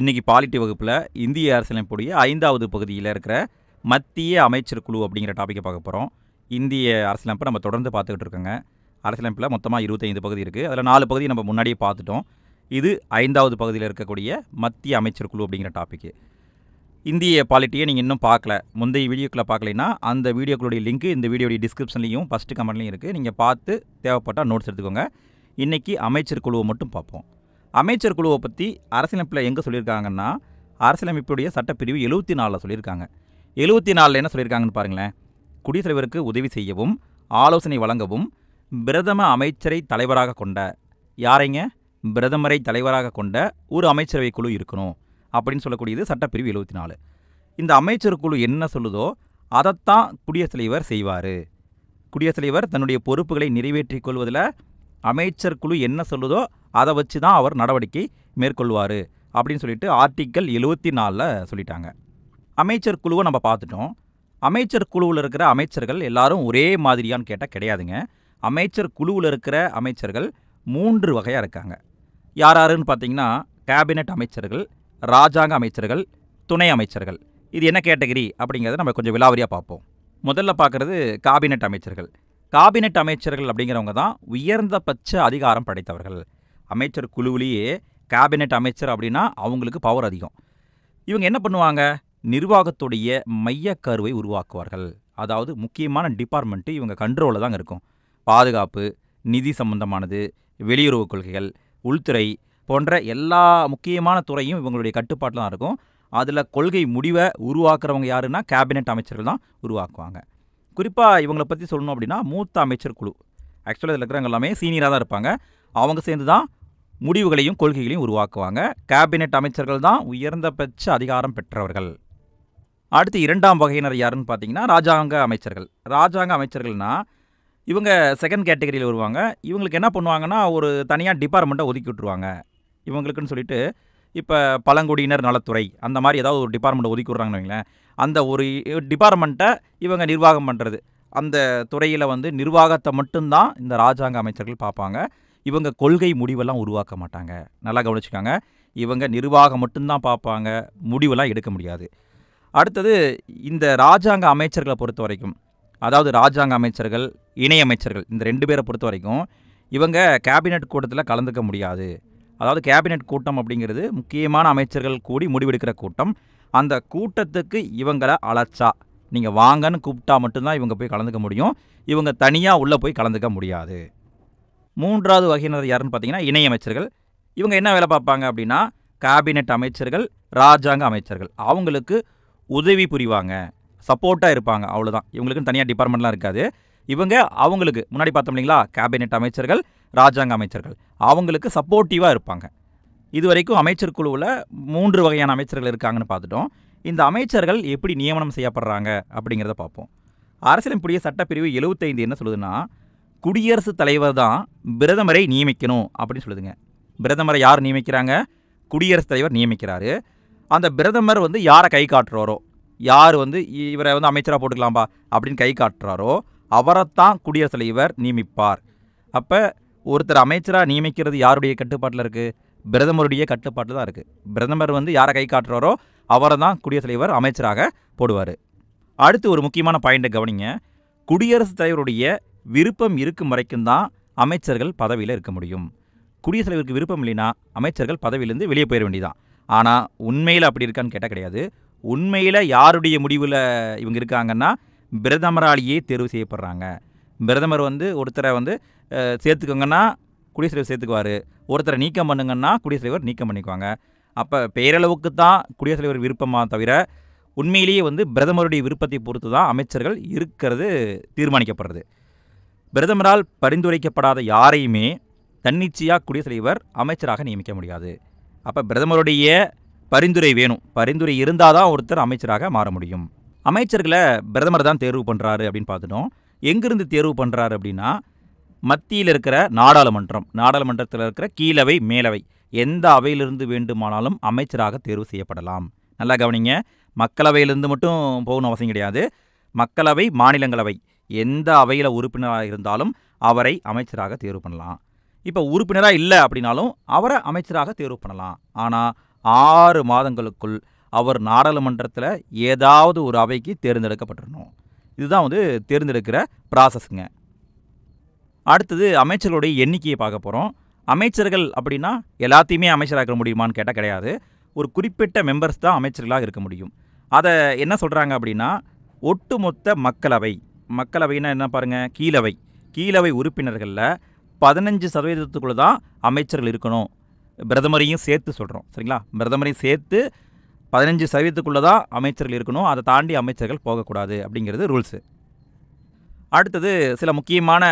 இன்றைக்கி பாலிட்டி வகுப்பில் இந்திய அரசியலமைப்புடைய ஐந்தாவது பகுதியில் இருக்கிற மத்திய அமைச்சர் குழு அப்படிங்கிற டாப்பிக்கை பார்க்க போகிறோம் இந்திய அரசியலமைப்பை நம்ம தொடர்ந்து பார்த்துக்கிட்டு இருக்கோங்க அரசியலமைப்பில் மொத்தமாக இருபத்தைந்து பகுதி இருக்குது அதில் நாலு பகுதி நம்ம முன்னாடியே பார்த்துட்டோம் இது ஐந்தாவது பகுதியில் இருக்கக்கூடிய மத்திய அமைச்சர் குழு அப்படிங்கிற டாப்பிக்கு இந்திய பாலிட்டியை நீங்கள் இன்னும் பார்க்கல முந்தைய வீடியோக்களை பார்க்கலைன்னா அந்த வீடியோக்களுடைய லிங்க்கு இந்த வீடியோடைய டிஸ்கிரிப்ஷன்லையும் ஃபஸ்ட்டு கமெண்ட்லையும் இருக்குது நீங்கள் பார்த்து தேவைப்பட்டால் நோட்ஸ் எடுத்துக்கோங்க இன்றைக்கி அமைச்சர் குழுவை மட்டும் பார்ப்போம் அமைச்சர் குழுவை பற்றி அரசியலமைப்பில் எங்கே சொல்லியிருக்காங்கன்னா அரசியலமைப்புடைய சட்டப்பிரிவு எழுபத்தி நாலில் சொல்லியிருக்காங்க எழுபத்தி நாலில் என்ன சொல்லியிருக்காங்கன்னு பாருங்களேன் குடியரசுத்தலைவருக்கு உதவி செய்யவும் ஆலோசனை வழங்கவும் பிரதம அமைச்சரை தலைவராக கொண்ட யாரைங்க பிரதமரை தலைவராக கொண்ட ஒரு அமைச்சரவை குழு இருக்கணும் அப்படின்னு சொல்லக்கூடியது சட்டப்பிரிவு எழுபத்தி நாலு இந்த அமைச்சர் குழு என்ன சொல்லுதோ அதைத்தான் குடியரசுத் தலைவர் செய்வார் குடியரசுத் தலைவர் தன்னுடைய பொறுப்புகளை நிறைவேற்றிக் கொள்வதில் அமைச்சர் குழு என்ன சொல்லுதோ அதை வச்சு தான் அவர் நடவடிக்கை மேற்கொள்வார் அப்படின்னு சொல்லிட்டு ஆர்டிக்கல் எழுவத்தி நாலில் சொல்லிட்டாங்க அமைச்சர் குழுவை நம்ம பார்த்துட்டோம் அமைச்சர் குழுவில் இருக்கிற அமைச்சர்கள் எல்லாரும் ஒரே மாதிரியான்னு கேட்டால் கிடையாதுங்க அமைச்சர் குழுவில் இருக்கிற அமைச்சர்கள் மூன்று வகையாக இருக்காங்க யார் யாருன்னு பார்த்தீங்கன்னா கேபினட் அமைச்சர்கள் ராஜாங்க அமைச்சர்கள் துணை அமைச்சர்கள் இது என்ன கேட்டகரி அப்படிங்கிறத நம்ம கொஞ்சம் விலாவரியாக பார்ப்போம் முதல்ல பார்க்குறது காபினெட் அமைச்சர்கள் காபினெட் அமைச்சர்கள் அப்படிங்கிறவங்க தான் உயர்ந்தபட்ச அதிகாரம் படைத்தவர்கள் அமைச்சர் குழுவிலேயே கேபினெட் அமைச்சர் அப்படின்னா அவங்களுக்கு பவர் அதிகம் இவங்க என்ன பண்ணுவாங்க நிர்வாகத்துடைய மைய கருவை உருவாக்குவார்கள் அதாவது முக்கியமான டிபார்ட்மெண்ட்டு இவங்க கண்ட்ரோலில் தாங்க இருக்கும் பாதுகாப்பு நிதி சம்பந்தமானது வெளியுறவு கொள்கைகள் உள்துறை போன்ற எல்லா முக்கியமான துறையும் இவங்களுடைய கட்டுப்பாட்டில் தான் இருக்கும் அதில் கொள்கை முடிவை உருவாக்குறவங்க யாருன்னா கேபினெட் அமைச்சர்கள் தான் உருவாக்குவாங்க குறிப்பாக இவங்களை பற்றி சொல்லணும் அப்படின்னா மூத்த அமைச்சர் குழு ஆக்சுவலாக இதில் இருக்கிறவங்க எல்லாமே சீனியராக தான் இருப்பாங்க அவங்க சேர்ந்து தான் முடிவுகளையும் கொள்கைகளையும் உருவாக்குவாங்க கேபினெட் அமைச்சர்கள் தான் உயர்ந்தபட்ச அதிகாரம் பெற்றவர்கள் அடுத்து இரண்டாம் வகையினர் யாருன்னு பார்த்தீங்கன்னா ராஜாங்க அமைச்சர்கள் ராஜாங்க அமைச்சர்கள்னால் இவங்க செகண்ட் கேட்டகரியில் வருவாங்க இவங்களுக்கு என்ன பண்ணுவாங்கன்னா ஒரு தனியாக டிபார்ட்மெண்ட்டை ஒதுக்கி விட்ருவாங்க இவங்களுக்குன்னு சொல்லிட்டு இப்போ பழங்குடியினர் நலத்துறை அந்த மாதிரி ஏதாவது ஒரு டிபார்ட்மெண்ட் ஒதுக்கி விட்றாங்கன்னு அந்த ஒரு டிபார்ட்மெண்ட்டை இவங்க நிர்வாகம் பண்ணுறது அந்த துறையில் வந்து நிர்வாகத்தை மட்டும்தான் இந்த ராஜாங்க அமைச்சர்கள் பார்ப்பாங்க இவங்க கொள்கை முடிவெல்லாம் உருவாக்க மாட்டாங்க நல்லா கவனிச்சுக்காங்க இவங்க நிர்வாகம் மட்டும்தான் பார்ப்பாங்க முடிவெல்லாம் எடுக்க முடியாது அடுத்தது இந்த ராஜாங்க அமைச்சர்களை பொறுத்த வரைக்கும் அதாவது ராஜாங்க அமைச்சர்கள் இணையமைச்சர்கள் இந்த ரெண்டு பேரை பொறுத்த வரைக்கும் இவங்க கேபினெட் கூட்டத்தில் கலந்துக்க முடியாது அதாவது கேபினெட் கூட்டம் அப்படிங்கிறது முக்கியமான அமைச்சர்கள் கூடி முடிவெடுக்கிற கூட்டம் அந்த கூட்டத்துக்கு இவங்களை அழைச்சா நீங்கள் வாங்கன்னு கூப்பிட்டா மட்டும்தான் இவங்க போய் கலந்துக்க முடியும் இவங்க தனியாக உள்ளே போய் கலந்துக்க முடியாது மூன்றாவது வகையினர் யாருன்னு பார்த்தீங்கன்னா இணையமைச்சர்கள் இவங்க என்ன வேலை பார்ப்பாங்க அப்படின்னா கேபினெட் அமைச்சர்கள் ராஜாங்க அமைச்சர்கள் அவங்களுக்கு உதவி புரிவாங்க சப்போர்ட்டாக இருப்பாங்க அவ்வளோதான் இவங்களுக்குன்னு தனியாக டிபார்ட்மெண்ட்லாம் இருக்காது இவங்க அவங்களுக்கு முன்னாடி பார்த்தோம் இல்லைங்களா கேபினெட் அமைச்சர்கள் ராஜாங்க அமைச்சர்கள் அவங்களுக்கு சப்போர்ட்டிவாக இருப்பாங்க இது வரைக்கும் அமைச்சர் குழுவில் மூன்று வகையான அமைச்சர்கள் இருக்காங்கன்னு பார்த்துட்டோம் இந்த அமைச்சர்கள் எப்படி நியமனம் செய்யப்படுறாங்க அப்படிங்கிறத பார்ப்போம் புதிய சட்டப்பிரிவு எழுபத்தைந்து என்ன சொல்லுதுன்னா குடியரசுத் தலைவர் தான் பிரதமரை நியமிக்கணும் அப்படின்னு சொல்லுதுங்க பிரதமரை யார் நியமிக்கிறாங்க குடியரசுத் தலைவர் நியமிக்கிறாரு அந்த பிரதமர் வந்து யாரை கை காட்டுறாரோ யார் வந்து இவரை வந்து அமைச்சராக போட்டுக்கலாம்பா அப்படின்னு கை காட்டுறாரோ அவரைத்தான் குடியரசுத் தலைவர் நியமிப்பார் அப்போ ஒருத்தர் அமைச்சராக நியமிக்கிறது யாருடைய கட்டுப்பாட்டில் இருக்குது பிரதமருடைய கட்டுப்பாட்டில் தான் இருக்குது பிரதமர் வந்து யாரை கை காட்டுறாரோ அவரை தான் குடியரசுத் தலைவர் அமைச்சராக போடுவார் அடுத்து ஒரு முக்கியமான பாயிண்ட்டை கவனிங்க குடியரசுத் தலைவருடைய விருப்பம் இருக்கும் வரைக்கும் தான் அமைச்சர்கள் பதவியில் இருக்க முடியும் குடியரசுத் தலைவருக்கு விருப்பம் இல்லைன்னா அமைச்சர்கள் பதவியிலேருந்து வெளியே போயிட வேண்டியதான் ஆனால் உண்மையில் அப்படி இருக்கான்னு கேட்டால் கிடையாது உண்மையில் யாருடைய முடிவில் இவங்க இருக்காங்கன்னா பிரதமராலேயே தேர்வு செய்யப்படுறாங்க பிரதமர் வந்து ஒருத்தரை வந்து சேர்த்துக்கோங்கன்னா குடியரசுத் தலைவர் சேர்த்துக்குவார் ஒருத்தரை நீக்கம் பண்ணுங்கன்னா குடியரசுத் தலைவர் நீக்கம் பண்ணிக்குவாங்க அப்போ பேரளவுக்கு தான் குடியரசுத் தலைவர் விருப்பமாக தவிர உண்மையிலேயே வந்து பிரதமருடைய விருப்பத்தை பொறுத்து தான் அமைச்சர்கள் இருக்கிறது தீர்மானிக்கப்படுறது பிரதமரால் பரிந்துரைக்கப்படாத யாரையுமே தன்னிச்சையாக குடியரசுத் தலைவர் அமைச்சராக நியமிக்க முடியாது அப்போ பிரதமருடைய பரிந்துரை வேணும் பரிந்துரை இருந்தால் தான் ஒருத்தர் அமைச்சராக மாற முடியும் அமைச்சர்களை பிரதமர் தான் தேர்வு பண்ணுறாரு அப்படின்னு பார்த்துட்டோம் எங்கிருந்து தேர்வு பண்ணுறாரு அப்படின்னா மத்தியில் இருக்கிற நாடாளுமன்றம் நாடாளுமன்றத்தில் இருக்கிற கீழவை மேலவை எந்த அவையிலிருந்து வேண்டுமானாலும் அமைச்சராக தேர்வு செய்யப்படலாம் நல்லா கவனிங்க மக்களவையிலிருந்து மட்டும் போகணும் அவசியம் கிடையாது மக்களவை மாநிலங்களவை எந்த அவையில் உறுப்பினராக இருந்தாலும் அவரை அமைச்சராக தேர்வு பண்ணலாம் இப்போ உறுப்பினராக இல்லை அப்படின்னாலும் அவரை அமைச்சராக தேர்வு பண்ணலாம் ஆனால் ஆறு மாதங்களுக்குள் அவர் நாடாளுமன்றத்தில் ஏதாவது ஒரு அவைக்கு தேர்ந்தெடுக்கப்பட்டிருக்கணும் இதுதான் வந்து தேர்ந்தெடுக்கிற ப்ராசஸ்ங்க அடுத்தது அமைச்சர்களுடைய எண்ணிக்கையை பார்க்க போகிறோம் அமைச்சர்கள் அப்படின்னா எல்லாத்தையுமே அமைச்சராக்க முடியுமான்னு கேட்டால் கிடையாது ஒரு குறிப்பிட்ட மெம்பர்ஸ் தான் அமைச்சர்களாக இருக்க முடியும் அதை என்ன சொல்கிறாங்க அப்படின்னா ஒட்டுமொத்த மக்களவை மக்களவைனா என்ன பாருங்கள் கீழவை கீழவை உறுப்பினர்களில் பதினஞ்சு சதவீதத்துக்குள்ளே தான் அமைச்சர்கள் இருக்கணும் பிரதமரையும் சேர்த்து சொல்கிறோம் சரிங்களா பிரதமரையும் சேர்த்து பதினஞ்சு சதவீதத்துக்குள்ளே தான் அமைச்சர்கள் இருக்கணும் அதை தாண்டி அமைச்சர்கள் போகக்கூடாது அப்படிங்கிறது ரூல்ஸு அடுத்தது சில முக்கியமான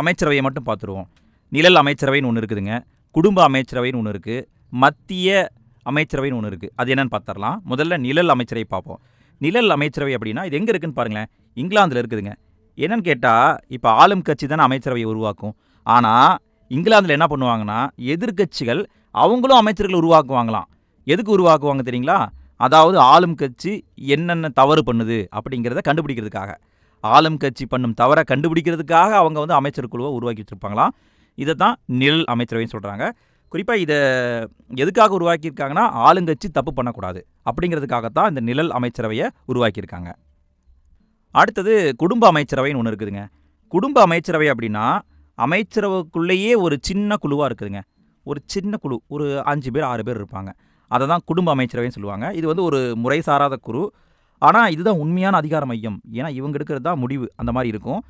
அமைச்சரவையை மட்டும் பார்த்துருவோம் நிழல் அமைச்சரவைன்னு ஒன்று இருக்குதுங்க குடும்ப அமைச்சரவைன்னு ஒன்று இருக்குது மத்திய அமைச்சரவைன்னு ஒன்று இருக்குது அது என்னென்னு பார்த்துடலாம் முதல்ல நிழல் அமைச்சரவை பார்ப்போம் நிழல் அமைச்சரவை அப்படின்னா இது எங்கே இருக்குதுன்னு பாருங்களேன் இங்கிலாந்தில் இருக்குதுங்க என்னன்னு கேட்டால் இப்போ ஆளும் கட்சி தானே அமைச்சரவையை உருவாக்கும் ஆனால் இங்கிலாந்தில் என்ன பண்ணுவாங்கன்னா எதிர்கட்சிகள் அவங்களும் அமைச்சர்களை உருவாக்குவாங்களாம் எதுக்கு உருவாக்குவாங்க தெரியுங்களா அதாவது ஆளும் கட்சி என்னென்ன தவறு பண்ணுது அப்படிங்கிறத கண்டுபிடிக்கிறதுக்காக ஆளும் கட்சி பண்ணும் தவறை கண்டுபிடிக்கிறதுக்காக அவங்க வந்து அமைச்சர் குழுவை உருவாக்கி வச்சுருப்பாங்களாம் இதை தான் நிழல் அமைச்சரவைன்னு சொல்கிறாங்க குறிப்பாக இதை எதுக்காக உருவாக்கியிருக்காங்கன்னா ஆளுங்கட்சி தப்பு பண்ணக்கூடாது அப்படிங்கிறதுக்காகத்தான் இந்த நிழல் அமைச்சரவையை உருவாக்கியிருக்காங்க அடுத்தது குடும்ப அமைச்சரவைன்னு ஒன்று இருக்குதுங்க குடும்ப அமைச்சரவை அப்படின்னா அமைச்சரவைக்குள்ளேயே ஒரு சின்ன குழுவாக இருக்குதுங்க ஒரு சின்ன குழு ஒரு அஞ்சு பேர் ஆறு பேர் இருப்பாங்க அதை தான் குடும்ப அமைச்சரவைன்னு சொல்லுவாங்க இது வந்து ஒரு முறை சாராத குழு ஆனால் இதுதான் உண்மையான அதிகார மையம் ஏன்னா இவங்க எடுக்கிறது தான் முடிவு அந்த மாதிரி இருக்கும்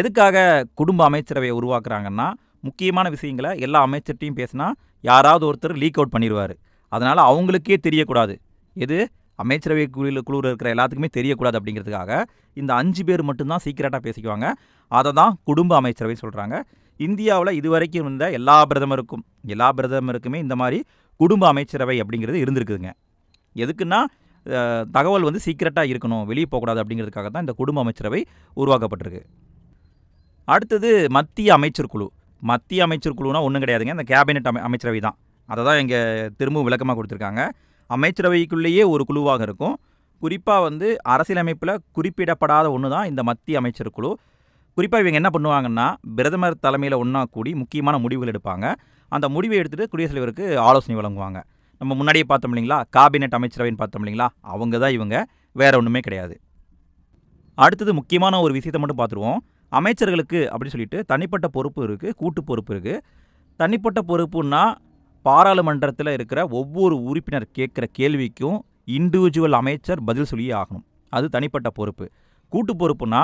எதுக்காக குடும்ப அமைச்சரவையை உருவாக்குறாங்கன்னா முக்கியமான விஷயங்களை எல்லா அமைச்சர்கிட்டையும் பேசினா யாராவது ஒருத்தர் லீக் அவுட் பண்ணிடுவார் அதனால் அவங்களுக்கே தெரியக்கூடாது எது அமைச்சரவை குழுவில் குழுவில் இருக்கிற எல்லாத்துக்குமே தெரியக்கூடாது அப்படிங்கிறதுக்காக இந்த அஞ்சு பேர் மட்டும்தான் சீக்கிரட்டாக பேசிக்குவாங்க அதை தான் குடும்ப அமைச்சரவை சொல்கிறாங்க இந்தியாவில் இதுவரைக்கும் இருந்த எல்லா பிரதமருக்கும் எல்லா பிரதமருக்குமே இந்த மாதிரி குடும்ப அமைச்சரவை அப்படிங்கிறது இருந்திருக்குதுங்க எதுக்குன்னா தகவல் வந்து சீக்கிரட்டாக இருக்கணும் வெளியே போகக்கூடாது அப்படிங்கிறதுக்காக தான் இந்த குடும்ப அமைச்சரவை உருவாக்கப்பட்டிருக்கு அடுத்தது மத்திய அமைச்சர் குழு மத்திய அமைச்சர் குழுனா ஒன்றும் கிடையாதுங்க இந்த கேபினெட் அமை அமைச்சரவை தான் அதை தான் இங்கே திரும்பவும் விளக்கமாக கொடுத்துருக்காங்க அமைச்சரவைக்குள்ளேயே ஒரு குழுவாக இருக்கும் குறிப்பாக வந்து அரசியலமைப்பில் குறிப்பிடப்படாத ஒன்று தான் இந்த மத்திய அமைச்சர் குழு குறிப்பாக இவங்க என்ன பண்ணுவாங்கன்னா பிரதமர் தலைமையில் ஒன்றா கூடி முக்கியமான முடிவுகள் எடுப்பாங்க அந்த முடிவை எடுத்துகிட்டு குடியரசுத் தலைவருக்கு ஆலோசனை வழங்குவாங்க நம்ம முன்னாடியே பார்த்தோம் இல்லைங்களா காபினெட் அமைச்சரவைன்னு பார்த்தோம் இல்லைங்களா அவங்க தான் இவங்க வேறு ஒன்றுமே கிடையாது அடுத்தது முக்கியமான ஒரு விஷயத்தை மட்டும் பார்த்துருவோம் அமைச்சர்களுக்கு அப்படின்னு சொல்லிட்டு தனிப்பட்ட பொறுப்பு இருக்குது கூட்டு பொறுப்பு இருக்குது தனிப்பட்ட பொறுப்புன்னா பாராளுமன்றத்தில் இருக்கிற ஒவ்வொரு உறுப்பினர் கேட்குற கேள்விக்கும் இண்டிவிஜுவல் அமைச்சர் பதில் சொல்லியே ஆகணும் அது தனிப்பட்ட பொறுப்பு கூட்டு பொறுப்புனா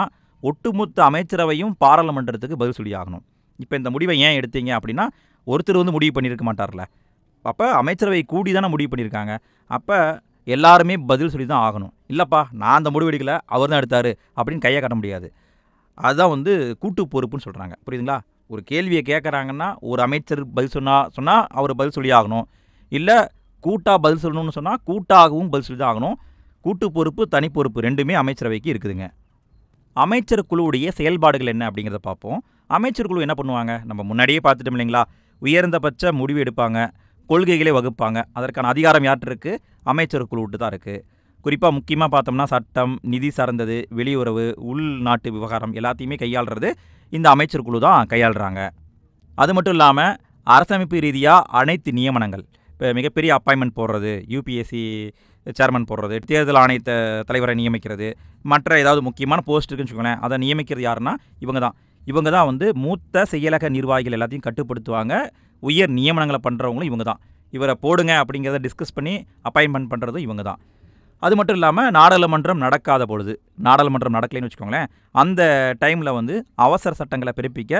ஒட்டுமொத்த அமைச்சரவையும் பாராளுமன்றத்துக்கு பதில் சொல்லி ஆகணும் இப்போ இந்த முடிவை ஏன் எடுத்தீங்க அப்படின்னா ஒருத்தர் வந்து முடிவு பண்ணியிருக்க மாட்டார்ல அப்போ அமைச்சரவை கூடி தானே முடிவு பண்ணியிருக்காங்க அப்போ எல்லாருமே பதில் சொல்லி தான் ஆகணும் இல்லைப்பா நான் அந்த முடிவு எடுக்கலை அவர் தான் எடுத்தார் அப்படின்னு கையை காட்ட முடியாது அதுதான் வந்து கூட்டு பொறுப்புன்னு சொல்கிறாங்க புரியுதுங்களா ஒரு கேள்வியை கேட்குறாங்கன்னா ஒரு அமைச்சர் பதில் சொன்னால் சொன்னால் அவர் பதில் சொல்லி ஆகணும் இல்லை கூட்டாக பதில் சொல்லணும்னு சொன்னால் கூட்டாகவும் பதில் சொல்லி தான் ஆகணும் கூட்டு பொறுப்பு தனி பொறுப்பு ரெண்டுமே அமைச்சரவைக்கு இருக்குதுங்க அமைச்சர் குழுவுடைய செயல்பாடுகள் என்ன அப்படிங்கிறத பார்ப்போம் அமைச்சர் குழு என்ன பண்ணுவாங்க நம்ம முன்னாடியே பார்த்துட்டோம் இல்லைங்களா உயர்ந்தபட்ச முடிவு எடுப்பாங்க கொள்கைகளை வகுப்பாங்க அதற்கான அதிகாரம் யார்கிட்ட இருக்குது அமைச்சர் குழுவிட்டு தான் இருக்குது குறிப்பாக முக்கியமாக பார்த்தோம்னா சட்டம் நிதி சார்ந்தது வெளியுறவு உள்நாட்டு விவகாரம் எல்லாத்தையுமே கையாளுறது இந்த அமைச்சர் குழு தான் கையாளுறாங்க அது மட்டும் இல்லாமல் அரசமைப்பு ரீதியாக அனைத்து நியமனங்கள் இப்போ மிகப்பெரிய அப்பாயின்மெண்ட் போடுறது யூபிஎஸ்சி சேர்மன் போடுறது தேர்தல் ஆணையத்தை தலைவரை நியமிக்கிறது மற்ற ஏதாவது முக்கியமான போஸ்ட் இருக்குன்னு வச்சுக்கோங்களேன் அதை நியமிக்கிறது யாருன்னா இவங்க தான் இவங்க தான் வந்து மூத்த செயலக நிர்வாகிகள் எல்லாத்தையும் கட்டுப்படுத்துவாங்க உயர் நியமனங்களை பண்ணுறவங்களும் இவங்க தான் இவரை போடுங்க அப்படிங்கிறத டிஸ்கஸ் பண்ணி அப்பாயின்மெண்ட் பண்ணுறதும் இவங்க தான் அது மட்டும் இல்லாமல் நாடாளுமன்றம் நடக்காத பொழுது நாடாளுமன்றம் நடக்கலைன்னு வச்சுக்கோங்களேன் அந்த டைமில் வந்து அவசர சட்டங்களை பிறப்பிக்க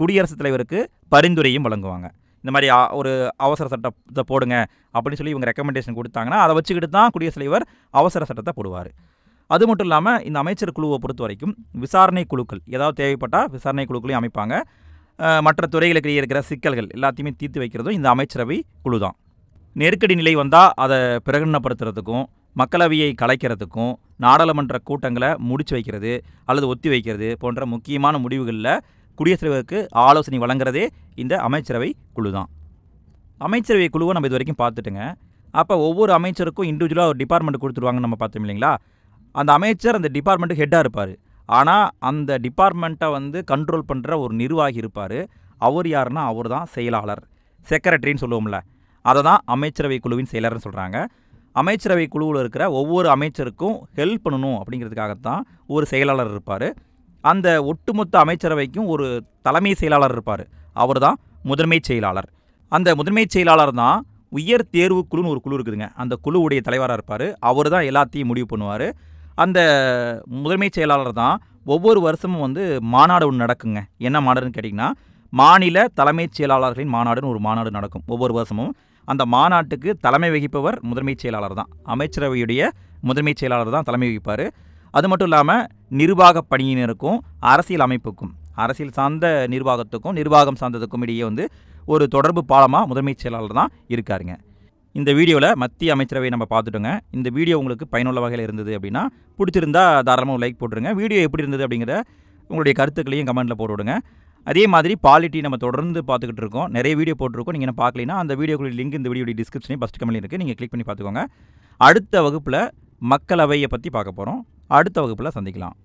குடியரசுத் தலைவருக்கு பரிந்துரையும் வழங்குவாங்க இந்த மாதிரி ஒரு அவசர சட்டத்தை போடுங்க அப்படின்னு சொல்லி இவங்க ரெக்கமெண்டேஷன் கொடுத்தாங்கன்னா அதை வச்சுக்கிட்டு தான் குடியரசுத் தலைவர் அவசர சட்டத்தை போடுவார் அது மட்டும் இல்லாமல் இந்த அமைச்சர் குழுவை பொறுத்த வரைக்கும் விசாரணை குழுக்கள் ஏதாவது தேவைப்பட்டால் விசாரணை குழுக்களையும் அமைப்பாங்க மற்ற துறைகளுக்கு இருக்கிற சிக்கல்கள் எல்லாத்தையுமே தீர்த்து வைக்கிறதும் இந்த அமைச்சரவை குழு தான் நெருக்கடி நிலை வந்தால் அதை பிரகடனப்படுத்துறதுக்கும் மக்களவையை கலைக்கிறதுக்கும் நாடாளுமன்ற கூட்டங்களை முடிச்சு வைக்கிறது அல்லது ஒத்தி வைக்கிறது போன்ற முக்கியமான முடிவுகளில் குடியரசுத் தலைவருக்கு ஆலோசனை வழங்குறதே இந்த அமைச்சரவை குழு தான் அமைச்சரவை குழுவை நம்ம இது வரைக்கும் பார்த்துட்டுங்க அப்போ ஒவ்வொரு அமைச்சருக்கும் இண்டிவிஜுவலாக ஒரு டிபார்ட்மெண்ட் கொடுத்துருவாங்கன்னு நம்ம பார்த்தோம் இல்லைங்களா அந்த அமைச்சர் அந்த டிபார்ட்மெண்ட்டு ஹெட்டாக இருப்பார் ஆனால் அந்த டிபார்ட்மெண்ட்டை வந்து கண்ட்ரோல் பண்ணுற ஒரு நிர்வாகி இருப்பார் அவர் யாருன்னா அவர் தான் செயலாளர் செக்ரட்டரின்னு சொல்லுவோம்ல அதை தான் அமைச்சரவை குழுவின் செயலர்னு சொல்கிறாங்க அமைச்சரவை குழுவில் இருக்கிற ஒவ்வொரு அமைச்சருக்கும் ஹெல்ப் பண்ணணும் அப்படிங்கிறதுக்காகத்தான் ஒரு செயலாளர் இருப்பார் அந்த ஒட்டுமொத்த அமைச்சரவைக்கும் ஒரு தலைமை செயலாளர் இருப்பார் அவர் தான் முதன்மை செயலாளர் அந்த முதன்மை செயலாளர் தான் உயர் தேர்வு ஒரு குழு இருக்குதுங்க அந்த குழுவுடைய தலைவராக இருப்பார் அவர் தான் எல்லாத்தையும் முடிவு பண்ணுவார் அந்த முதன்மை செயலாளர் தான் ஒவ்வொரு வருஷமும் வந்து மாநாடு ஒன்று நடக்குங்க என்ன மாநாடுன்னு கேட்டிங்கன்னா மாநில தலைமைச் செயலாளர்களின் மாநாடுன்னு ஒரு மாநாடு நடக்கும் ஒவ்வொரு வருஷமும் அந்த மாநாட்டுக்கு தலைமை வகிப்பவர் முதன்மைச் செயலாளர் தான் அமைச்சரவையுடைய முதன்மைச் செயலாளர் தான் தலைமை வகிப்பார் அது மட்டும் இல்லாமல் நிர்வாக பணியினருக்கும் அரசியல் அமைப்புக்கும் அரசியல் சார்ந்த நிர்வாகத்துக்கும் நிர்வாகம் சார்ந்ததுக்கும் இடையே வந்து ஒரு தொடர்பு பாலமாக முதன்மைச் செயலாளர் தான் இருக்காருங்க இந்த வீடியோவில் மத்திய அமைச்சரவை நம்ம பார்த்துட்டோங்க இந்த வீடியோ உங்களுக்கு பயனுள்ள வகையில் இருந்தது அப்படின்னா பிடிச்சிருந்தா தாராளமாக லைக் போட்டுருங்க வீடியோ எப்படி இருந்தது அப்படிங்கிற உங்களுடைய கருத்துக்களையும் கமெண்ட்டில் போட்டுவிடுங்க அதே மாதிரி பாலிட்டி நம்ம தொடர்ந்து பார்த்துக்கிட்டு இருக்கோம் நிறைய வீடியோ போட்டிருக்கோம் நீங்கள் என்ன பார்க்கலனா அந்த வீடியோக்குள்ள லிங்க் இந்த வீடியோடைய டிஸ்கிரிப்ஷனே ஃபஸ்ட் கமெண்ட் இருக்குது நீங்கள் கிளிக் பண்ணி பார்த்துக்கோங்க அடுத்த வகுப்பில் மக்களவையை பற்றி பார்க்க போகிறோம் அடுத்த வகுப்பில் சந்திக்கலாம்